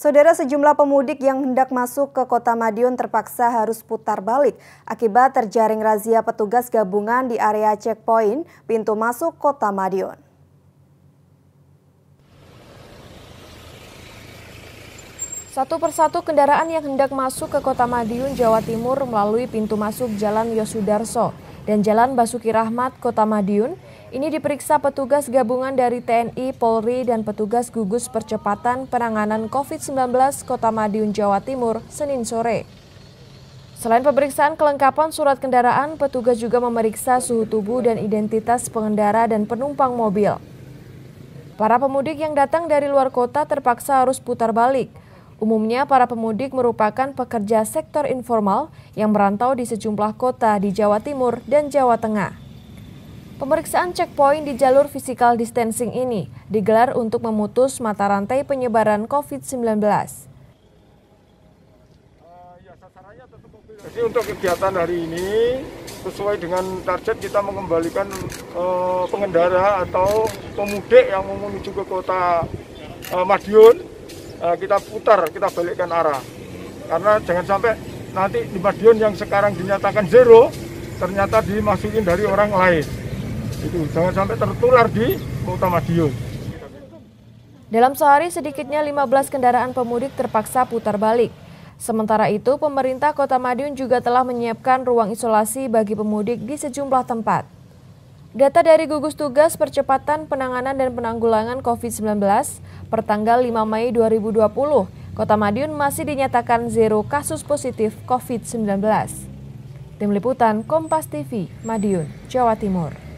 Saudara sejumlah pemudik yang hendak masuk ke kota Madiun terpaksa harus putar balik akibat terjaring razia petugas gabungan di area checkpoint pintu masuk kota Madiun. Satu persatu kendaraan yang hendak masuk ke kota Madiun, Jawa Timur melalui pintu masuk Jalan Yosudarso dan Jalan Basuki Rahmat, Kota Madiun ini diperiksa petugas gabungan dari TNI, Polri, dan petugas gugus percepatan penanganan COVID-19 Kota Madiun, Jawa Timur, Senin sore. Selain pemeriksaan kelengkapan surat kendaraan, petugas juga memeriksa suhu tubuh dan identitas pengendara dan penumpang mobil. Para pemudik yang datang dari luar kota terpaksa harus putar balik. Umumnya para pemudik merupakan pekerja sektor informal yang merantau di sejumlah kota di Jawa Timur dan Jawa Tengah. Pemeriksaan checkpoint di jalur physical distancing ini digelar untuk memutus mata rantai penyebaran COVID-19. Jadi untuk kegiatan hari ini sesuai dengan target kita mengembalikan uh, pengendara atau pemudik yang mau menuju ke kota uh, Madiun uh, kita putar, kita balikkan arah. Karena jangan sampai nanti di Madiun yang sekarang dinyatakan zero ternyata dimasukin dari orang lain itu jangan sampai tertular di Kota Madiun. Dalam sehari sedikitnya 15 kendaraan pemudik terpaksa putar balik. Sementara itu, pemerintah Kota Madiun juga telah menyiapkan ruang isolasi bagi pemudik di sejumlah tempat. Data dari gugus tugas percepatan penanganan dan penanggulangan COVID-19 pertanggal 5 Mei 2020, Kota Madiun masih dinyatakan zero kasus positif COVID-19. Tim Liputan Kompas TV, Madiun, Jawa Timur.